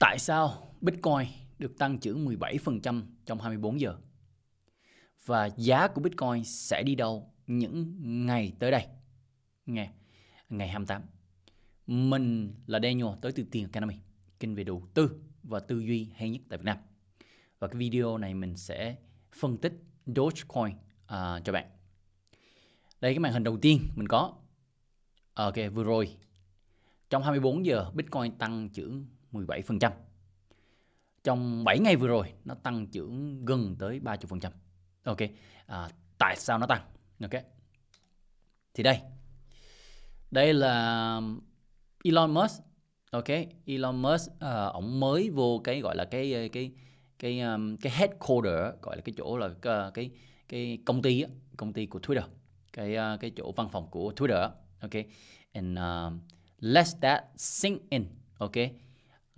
Tại sao Bitcoin được tăng trưởng 17% trong 24 giờ? Và giá của Bitcoin sẽ đi đâu những ngày tới đây? Nghe, ngày 28. Mình là Daniel tới từ Tiền Academy, kinh về đầu tư và tư duy hay nhất tại Việt Nam. Và cái video này mình sẽ phân tích Dogecoin uh, cho bạn. Đây cái màn hình đầu tiên mình có. Ok, vừa rồi. Trong 24 giờ Bitcoin tăng trưởng 17%. Trong 7 ngày vừa rồi nó tăng trưởng gần tới 30%. Ok. À, tại sao nó tăng? Ok. Thì đây. Đây là Elon Musk. Ok, Elon Musk uh, ổng mới vô cái gọi là cái cái cái um, cái headquarter gọi là cái chỗ là uh, cái cái công ty công ty của Twitter cái uh, cái chỗ văn phòng của Twitter ok and uh, let that sink in ok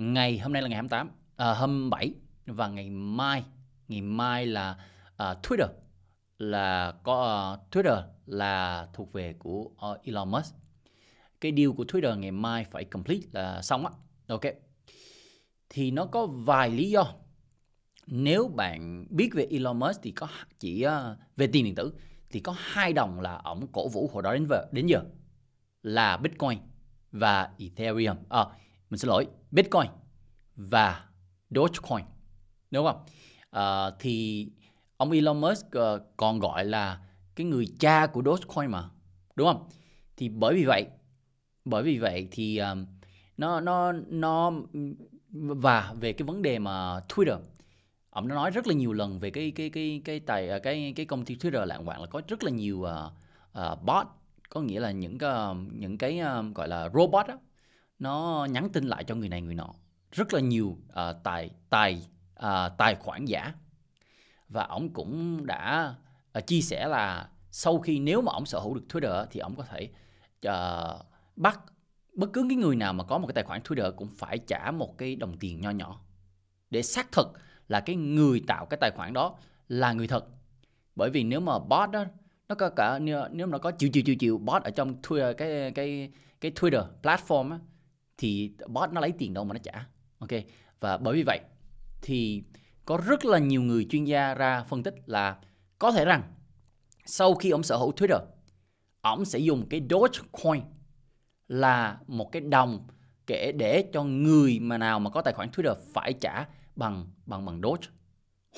ngày hôm nay là ngày 28 à, 27 và ngày mai ngày mai là uh, Twitter là có uh, Twitter là thuộc về của uh, Elon Musk cái deal của Twitter ngày mai phải complete là xong á ok thì nó có vài lý do nếu bạn biết về Elon Musk thì có chỉ uh, về tiền điện tử thì có hai đồng là ổng cổ vũ hồi đó đến giờ đến giờ là Bitcoin và Ethereum à, mình xin lỗi Bitcoin và Dogecoin đúng không à, thì ông Elon Musk uh, còn gọi là cái người cha của Dogecoin mà đúng không thì bởi vì vậy bởi vì vậy thì um, nó nó nó và về cái vấn đề mà Twitter ông đã nói rất là nhiều lần về cái cái cái cái tài cái, cái công ty Twitter lạng quạng là có rất là nhiều uh, uh, bot có nghĩa là những cái những cái uh, gọi là robot đó, nó nhắn tin lại cho người này người nọ rất là nhiều uh, tài tài uh, tài khoản giả và ông cũng đã uh, chia sẻ là sau khi nếu mà ông sở hữu được Twitter thì ông có thể uh, bắt bất cứ cái người nào mà có một cái tài khoản Twitter cũng phải trả một cái đồng tiền nho nhỏ để xác thực là cái người tạo cái tài khoản đó là người thật bởi vì nếu mà bot đó nó có cả nếu, nếu nó có chiều chiều chiều chiều bot ở trong Twitter cái cái cái Twitter platform á, thì bot nó lấy tiền đâu mà nó trả ok và bởi vì vậy thì có rất là nhiều người chuyên gia ra phân tích là có thể rằng sau khi ông sở hữu Twitter ông sẽ dùng cái Dogecoin là một cái đồng kể để cho người mà nào mà có tài khoản Twitter phải trả bằng bằng bằng Doge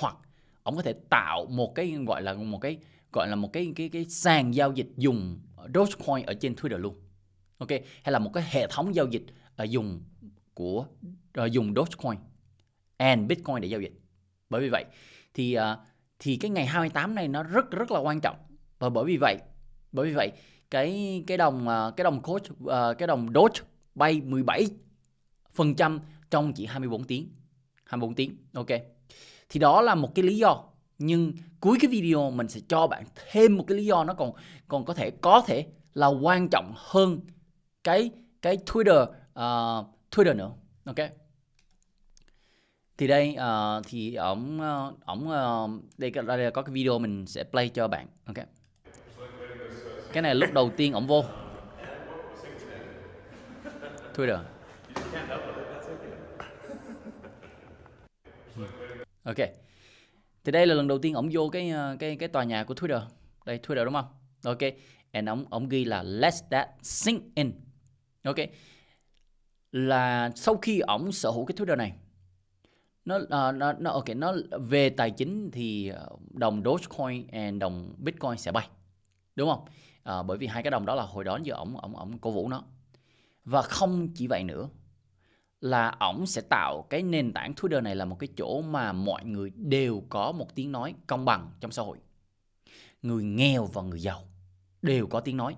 hoặc ông có thể tạo một cái gọi là một cái gọi là một cái cái cái sàn giao dịch dùng Dogecoin ở trên Twitter luôn. Ok, hay là một cái hệ thống giao dịch Ờ, dùng của ờ, dùng Dogecoin and Bitcoin để giao dịch. Bởi vì vậy thì ờ, thì cái ngày 28 này nó rất rất là quan trọng và bởi vì vậy bởi vì vậy cái cái đồng cái đồng coach cái đồng Doge bay 17 phần trăm trong chỉ 24 tiếng 24 tiếng ok thì đó là một cái lý do nhưng cuối cái video mình sẽ cho bạn thêm một cái lý do nó còn còn có thể có thể là quan trọng hơn cái cái Twitter uh, Twitter nữa ok thì đây uh, thì ổng ờ, ổng uh, đây, đây có cái video mình sẽ play cho bạn ok cái này lúc đầu tiên ổng vô Twitter ừ. ok thì đây là lần đầu tiên ổng vô cái cái cái tòa nhà của Twitter đây Twitter đúng không ok and ổng ổng ghi là let that sink in ok là sau khi ổng sở hữu cái Twitter này nó ờ, nó nó ok nó về tài chính thì ờ, đồng Dogecoin and đồng Bitcoin sẽ bay đúng không à, bởi vì hai cái đồng đó là hồi đó giờ ổng ổng ổng cổ vũ nó và không chỉ vậy nữa là ổng sẽ tạo cái nền tảng Twitter này là một cái chỗ mà mọi người đều có một tiếng nói công bằng trong xã hội người nghèo và người giàu đều có tiếng nói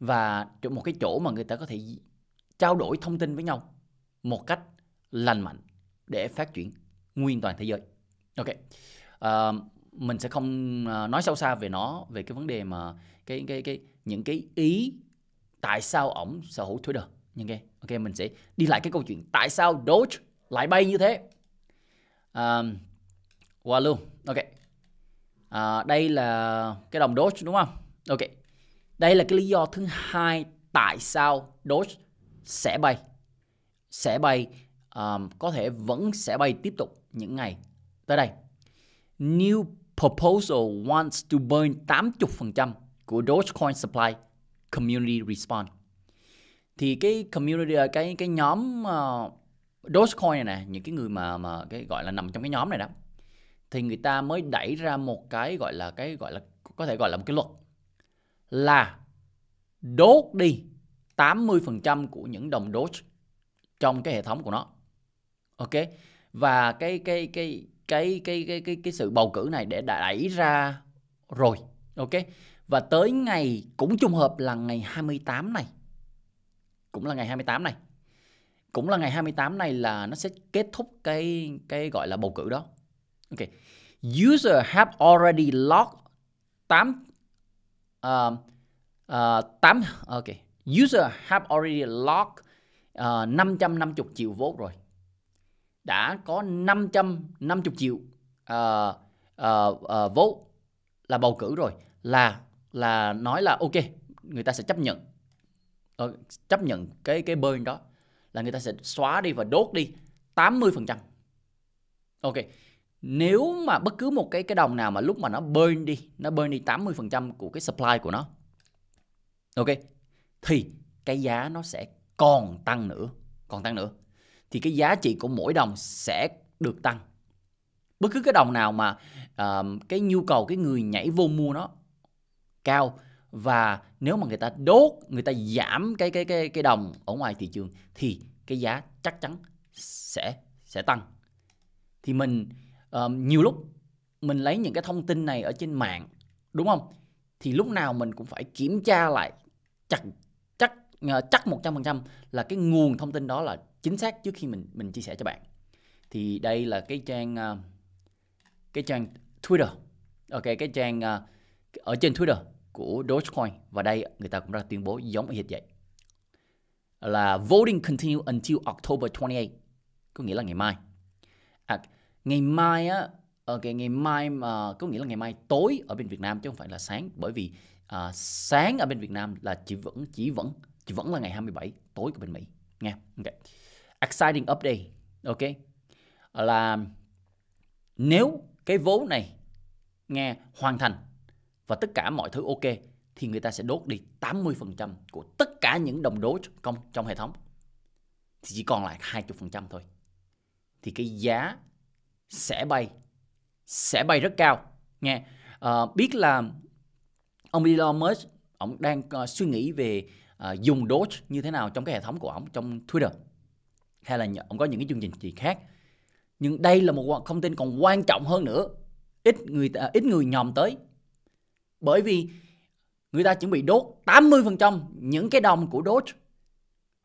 và một cái chỗ mà người ta có thể trao đổi thông tin với nhau một cách lành mạnh để phát triển nguyên toàn thế giới ok uh, mình sẽ không ờ, nói sâu xa về nó về cái vấn đề mà cái cái cái những cái ý tại sao ổng sở hữu Twitter nhưng okay. ok mình sẽ đi lại cái câu chuyện tại sao Doge lại bay như thế um, qua luôn ok à, đây là cái đồng Doge đúng không ok đây là cái lý do thứ hai tại sao Doge sẽ bay sẽ bay um, có thể vẫn sẽ bay tiếp tục những ngày tới đây. New proposal wants to burn 80% của Dogecoin supply community response. Thì cái community cái cái nhóm uh, Dogecoin này nè, những cái người mà mà cái gọi là nằm trong cái nhóm này đó thì người ta mới đẩy ra một cái gọi là cái gọi là có thể gọi là một cái luật là đốt đi 80% của những đồng Doge trong cái hệ thống của nó. Ok. Và cái cái cái cái cái cái cái, cái sự bầu cử này để đẩy ra rồi. Ok. Và tới ngày cũng trùng hợp là ngày 28 này. Cũng là ngày 28 này. Cũng là ngày 28 này là nó sẽ kết thúc cái cái gọi là bầu cử đó. Ok. User have already logged 8 uh, uh, 8 ok user have already logged uh, 550 triệu vốn rồi. Đã có 550 triệu uh, uh, uh, vốn là bầu cử rồi là là nói là ok, người ta sẽ chấp nhận ờ, chấp nhận cái cái burn đó là người ta sẽ xóa đi và đốt đi 80%. Ok. Nếu mà bất cứ một cái cái đồng nào mà lúc mà nó burn đi, nó burn đi 80% của cái supply của nó. Ok, thì cái giá nó sẽ còn tăng nữa còn tăng nữa thì cái giá trị của mỗi đồng sẽ được tăng bất cứ cái đồng nào mà uh, cái nhu cầu cái người nhảy vô mua nó cao và nếu mà người ta đốt người ta giảm cái cái cái cái đồng ở ngoài thị trường thì cái giá chắc chắn sẽ sẽ tăng thì mình uh, nhiều lúc mình lấy những cái thông tin này ở trên mạng đúng không thì lúc nào mình cũng phải kiểm tra lại chặt Ờ, chắc 100% là cái nguồn thông tin đó là chính xác trước khi mình mình chia sẻ cho bạn. Thì đây là cái trang ờ, cái trang Twitter. Ok, cái trang ờ, ở trên Twitter của Dogecoin và đây người ta cũng ra tuyên bố giống như hệt vậy. Là voting continue until October 28, có nghĩa là ngày mai. À, ngày mai á ok ngày mai mà có nghĩa là ngày mai tối ở bên Việt Nam chứ không phải là sáng bởi vì à, sáng ở bên Việt Nam là chỉ vẫn chỉ vẫn thì vẫn là ngày 27 tối của bên Mỹ nha. Okay. Exciting update. Ok. Là nếu cái vốn này nghe hoàn thành và tất cả mọi thứ ok thì người ta sẽ đốt đi 80% của tất cả những đồng đố công trong hệ thống. Thì chỉ còn lại 20% thôi. Thì cái giá sẽ bay sẽ bay rất cao nghe. À, biết là ông Elon Musk ông đang uh, suy nghĩ về uh, dùng Doge như thế nào trong cái hệ thống của ông trong Twitter hay là ông có những cái chương trình gì khác nhưng đây là một thông tin còn quan trọng hơn nữa ít người uh, ít người nhòm tới bởi vì người ta chuẩn bị đốt 80% những cái đồng của Doge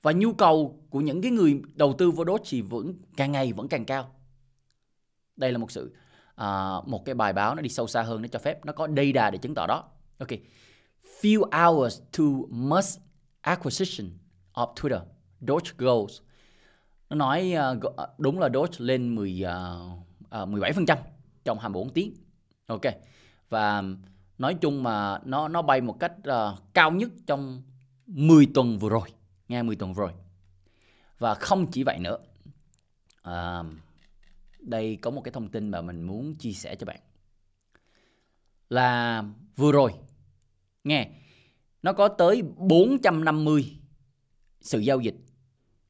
và nhu cầu của những cái người đầu tư vào Doge thì vẫn càng ngày vẫn càng cao đây là một sự uh, một cái bài báo nó đi sâu xa hơn nó cho phép nó có data để chứng tỏ đó ok few hours to must acquisition of Twitter, Doge goes. Nó nói ờ, đúng là Doge lên 10 uh, 17% trong 24 tiếng. Ok. Và nói chung mà nó nó bay một cách uh, cao nhất trong 10 tuần vừa rồi, nghe 10 tuần vừa rồi. Và không chỉ vậy nữa. Uh, đây có một cái thông tin mà mình muốn chia sẻ cho bạn là vừa rồi nghe nó có tới 450 sự giao dịch.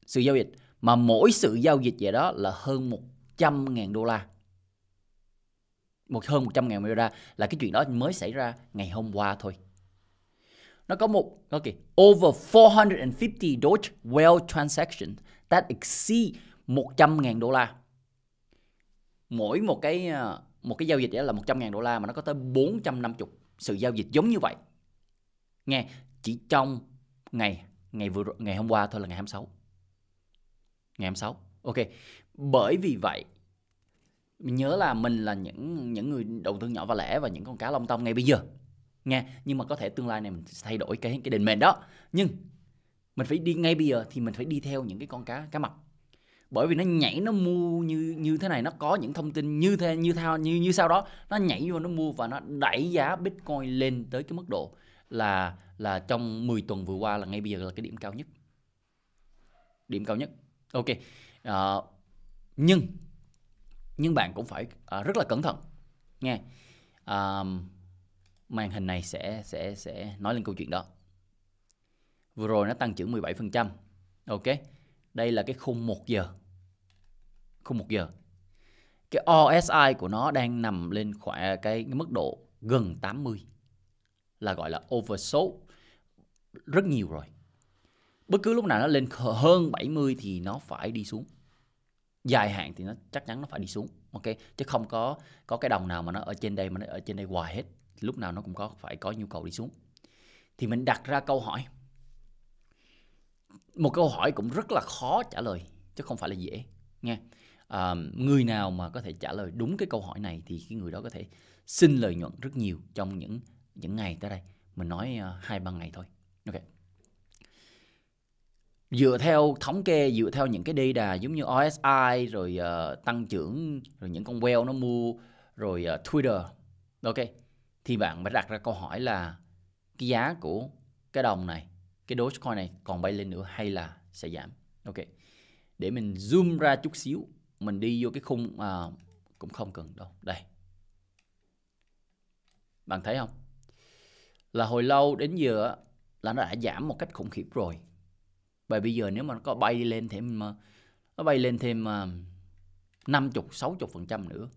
Sự giao dịch mà mỗi sự giao dịch vậy đó là hơn 100.000 đô la. Một hơn 100.000 đô la là cái chuyện đó mới xảy ra ngày hôm qua thôi. Nó có một ok, over 450 Deutsche Whale transactions that exceed 100.000 đô la. Mỗi một cái ờ, một cái giao dịch đó là 100.000 đô la mà nó có tới 450 sự giao dịch giống như vậy nghe chỉ trong ngày ngày vừa ngày hôm qua thôi là ngày 26 ngày 26 ok bởi vì vậy mình nhớ là mình là những những người đầu tư nhỏ và lẻ và những con cá long tông ngay bây giờ nghe nhưng mà có thể tương lai này mình thay đổi cái cái định mệnh đó nhưng mình phải đi ngay bây giờ thì mình phải đi theo những cái con cá cá mập bởi vì nó nhảy nó mua như như thế này nó có những thông tin như thế như thao như như sau đó nó nhảy vô nó mua và nó đẩy giá bitcoin lên tới cái mức độ là là trong 10 tuần vừa qua là ngay bây giờ là cái điểm cao nhất điểm cao nhất ok à, nhưng nhưng bạn cũng phải à, rất là cẩn thận nghe à, màn hình này sẽ sẽ sẽ nói lên câu chuyện đó vừa rồi nó tăng trưởng 17% ok đây là cái khung 1 giờ khung 1 giờ cái OSI của nó đang nằm lên khoảng cái, mức độ gần 80 là gọi là oversold rất nhiều rồi. Bất cứ lúc nào nó lên hơn 70 thì nó phải đi xuống. Dài hạn thì nó chắc chắn nó phải đi xuống, ok? Chứ không có có cái đồng nào mà nó ở trên đây mà nó ở trên đây hoài hết, lúc nào nó cũng có phải có nhu cầu đi xuống. Thì mình đặt ra câu hỏi. Một câu hỏi cũng rất là khó trả lời chứ không phải là dễ nha à, người nào mà có thể trả lời đúng cái câu hỏi này thì cái người đó có thể xin lợi nhuận rất nhiều trong những những ngày tới đây mình nói ờ, hai ba ngày thôi ok dựa theo thống kê dựa theo những cái đà giống như OSI rồi uh, tăng trưởng rồi những con whale nó mua rồi uh, Twitter ok thì bạn phải đặt ra câu hỏi là cái giá của cái đồng này cái Dogecoin này còn bay lên nữa hay là sẽ giảm ok để mình zoom ra chút xíu mình đi vô cái khung uh, cũng không cần đâu đây bạn thấy không là hồi lâu đến giờ là nó đã giảm một cách khủng khiếp rồi và bây giờ nếu mà nó có bay lên thêm ờ, nó bay lên thêm ờ, năm chục sáu chục phần trăm nữa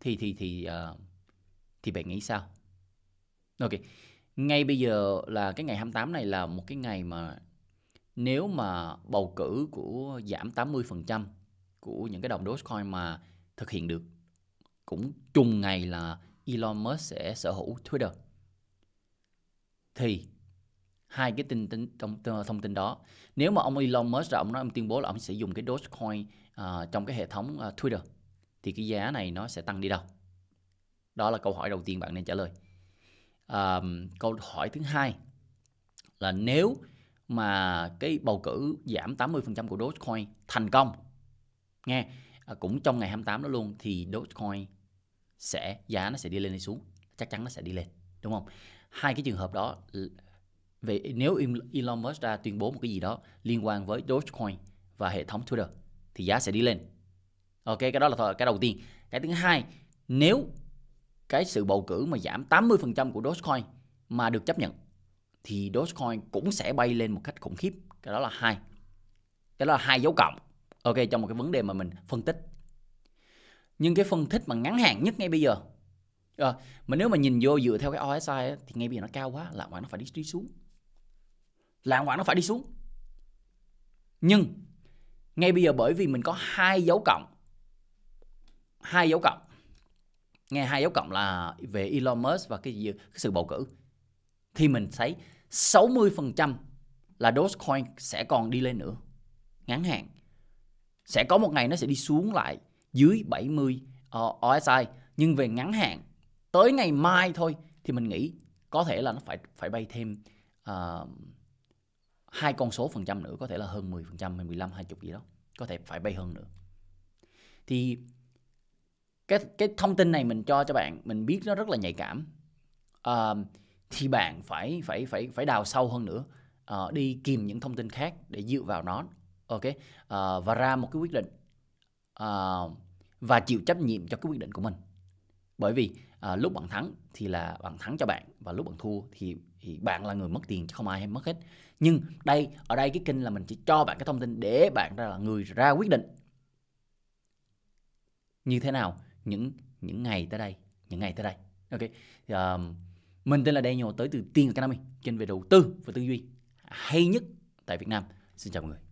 thì thì thì uh, thì bạn nghĩ sao ok ngay bây giờ là cái ngày 28 này là một cái ngày mà nếu mà bầu cử của giảm 80% của những cái đồng Dogecoin mà thực hiện được cũng chung ngày là Elon Musk sẽ sở hữu Twitter thì hai cái tin, tin trong thông tin đó nếu mà ông Elon Musk ra ông nói ông tuyên bố là ông sẽ dùng cái Dogecoin uh, trong cái hệ thống uh, Twitter thì cái giá này nó sẽ tăng đi đâu đó là câu hỏi đầu tiên bạn nên trả lời uh, câu hỏi thứ hai là nếu mà cái bầu cử giảm 80% của Dogecoin thành công nghe à, cũng trong ngày 28 đó luôn thì Dogecoin sẽ giá nó sẽ đi lên hay xuống chắc chắn nó sẽ đi lên đúng không hai cái trường hợp đó về nếu Elon Musk ra tuyên bố một cái gì đó liên quan với Dogecoin và hệ thống Twitter thì giá sẽ đi lên. Ok, cái đó là cái đầu tiên. Cái thứ hai, nếu cái sự bầu cử mà giảm 80% của Dogecoin mà được chấp nhận thì Dogecoin cũng sẽ bay lên một cách khủng khiếp. Cái đó là hai. Cái đó là hai dấu cộng. Ok, trong một cái vấn đề mà mình phân tích. Nhưng cái phân tích mà ngắn hạn nhất ngay bây giờ à, mà nếu mà nhìn vô dựa theo cái OSI ấy, thì ngay bây giờ nó cao quá lạm phát nó phải đi, đi xuống lạm phát nó phải đi xuống nhưng ngay bây giờ bởi vì mình có hai dấu cộng hai dấu cộng nghe hai dấu cộng là về Elon Musk và cái, gì, cái sự bầu cử thì mình thấy 60% là Dogecoin sẽ còn đi lên nữa ngắn hạn sẽ có một ngày nó sẽ đi xuống lại dưới 70 uh, OSI nhưng về ngắn hạn tới ngày mai thôi thì mình nghĩ có thể là nó phải phải bay thêm uh, hai con số phần trăm nữa có thể là hơn 10 phần trăm hay 15 20 gì đó có thể phải bay hơn nữa thì cái cái thông tin này mình cho cho bạn mình biết nó rất là nhạy cảm uh, thì bạn phải phải phải phải đào sâu hơn nữa uh, đi tìm những thông tin khác để dựa vào nó ok uh, và ra một cái quyết định uh, và chịu trách nhiệm cho cái quyết định của mình bởi vì à, lúc bạn thắng thì là bạn thắng cho bạn và lúc bạn thua thì, thì bạn là người mất tiền chứ không ai hay mất hết nhưng đây ở đây cái kênh là mình chỉ cho bạn cái thông tin để bạn ra là người ra quyết định như thế nào những những ngày tới đây những ngày tới đây ok thì, ờ, um, mình tên là Daniel tới từ Tiên Academy trên về đầu tư và tư duy hay nhất tại Việt Nam xin chào mọi người